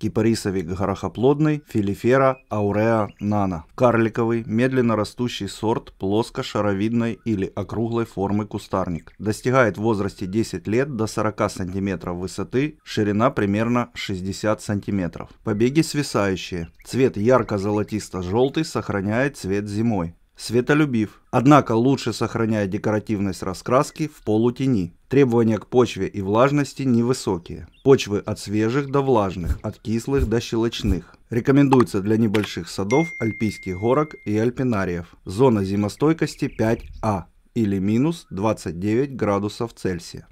кипарисовик горохоплодный, филифера ауреа нана. Карликовый, медленно растущий сорт плоско-шаровидной или округлой формы кустарник. Достигает в возрасте 10 лет до 40 см высоты, ширина примерно 60 см. Побеги свисающие. Цвет ярко-золотисто-желтый сохраняет цвет зимой светолюбив, однако лучше сохраняя декоративность раскраски в полутени. Требования к почве и влажности невысокие. Почвы от свежих до влажных, от кислых до щелочных. Рекомендуется для небольших садов, альпийских горок и альпинариев. Зона зимостойкости 5А или минус 29 градусов Цельсия.